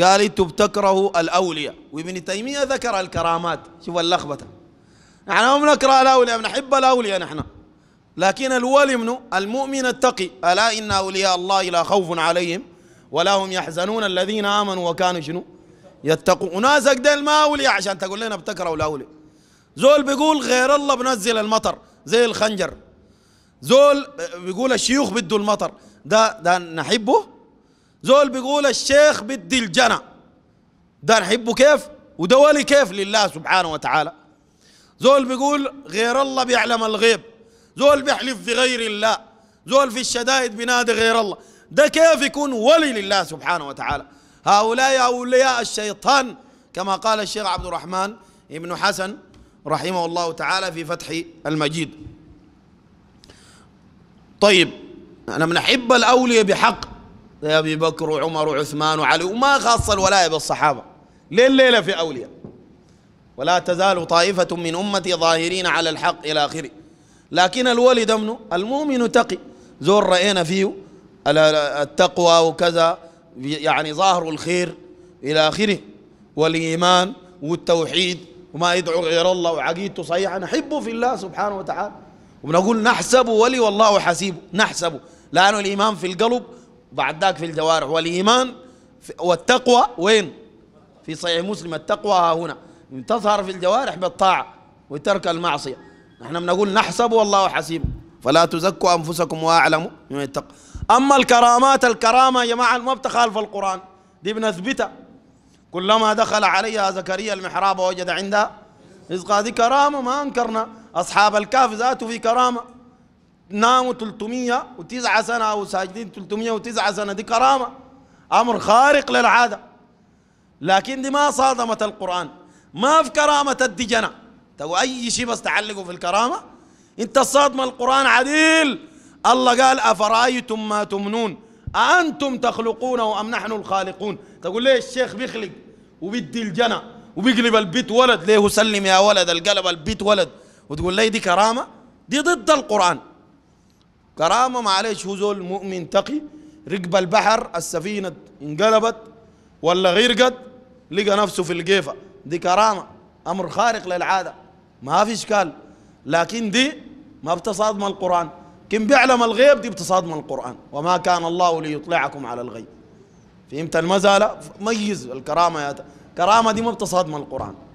قال انتم بتكرهوا الاولياء وابن تيميه ذكر الكرامات شوف اللخبطه نحن ما بنكره الاولياء بنحب الاولياء نحن لكن الولي منه المؤمن التقي الا ان اولياء الله لا خوف عليهم ولا هم يحزنون الذين امنوا وكانوا شنو يتقوا وناسك ديل ما اولياء عشان تقول لنا بتكرهوا الاولياء زول بيقول غير الله بنزل المطر زي الخنجر زول بيقول الشيوخ بده المطر ده ده نحبه زول بيقول الشيخ بدي الجنة ده نحبه كيف وده ولي كيف لله سبحانه وتعالى زول بيقول غير الله بيعلم الغيب زول بيحلف بغير الله زول في الشدائد بينادي غير الله ده كيف يكون ولي لله سبحانه وتعالى هؤلاء أولياء الشيطان كما قال الشيخ عبد الرحمن ابن حسن رحمه الله تعالى في فتح المجيد طيب أنا من أحب الأولياء بحق يا أبي بكر وعمر وعثمان وعلي وما خاص الولاية بالصحابة ليل ليلة في أولياء ولا تزال طائفة من أمتي ظاهرين على الحق إلى آخره لكن الولد منه المؤمن تقي زور رأينا فيه التقوى وكذا يعني ظاهر الخير إلى آخره والإيمان والتوحيد وما يدعو غير الله وعقيدته صحيحة نحبه في الله سبحانه وتعالى وبنقول نحسبه ولي والله حسيبه نحسبه لأنه الإيمان في القلب بعد ذاك في الجوارح والإيمان والتقوى وين في صحيح مسلم التقوى ها هنا تظهر في الجوارح بالطاعة وترك المعصية نحن بنقول نحسب والله حسيب فلا تزكوا أنفسكم وأعلموا من يتق أما الكرامات الكرامة يا جماعة ما بتخالف القرآن دي بنثبتها كلما دخل عليها زكريا المحراب وجد عندها رزقا دي كرامة ما أنكرنا أصحاب الكهف ذاته في كرامة ناموا 309 سنة أو ساجدين 309 سنة دي كرامة أمر خارق للعادة لكن دي ما صادمت القرآن ما في كرامة الدجنة تو أي شيء بس تعلقوا في الكرامة أنت صادم القرآن عديل الله قال أفرأيتم ما تمنون أأنتم تخلقون أم نحن الخالقون تقول ليه الشيخ بيخلق وبيدي الجنة وبيقلب البيت ولد ليه سلم يا ولد القلب البيت ولد وتقول ليه دي كرامة دي ضد القرآن كرامة معلش هو زول مؤمن تقي ركب البحر السفينة انقلبت ولا غرقت لقى نفسه في القيفة دي كرامة أمر خارق للعادة ما في إشكال لكن دي ما بتصادم القرآن كم بيعلم الغيب دي بتصادم القرآن وما كان الله ليطلعكم على الغيب فهمت المزالة ميز الكرامة يا كرامة دي ما بتصادم القرآن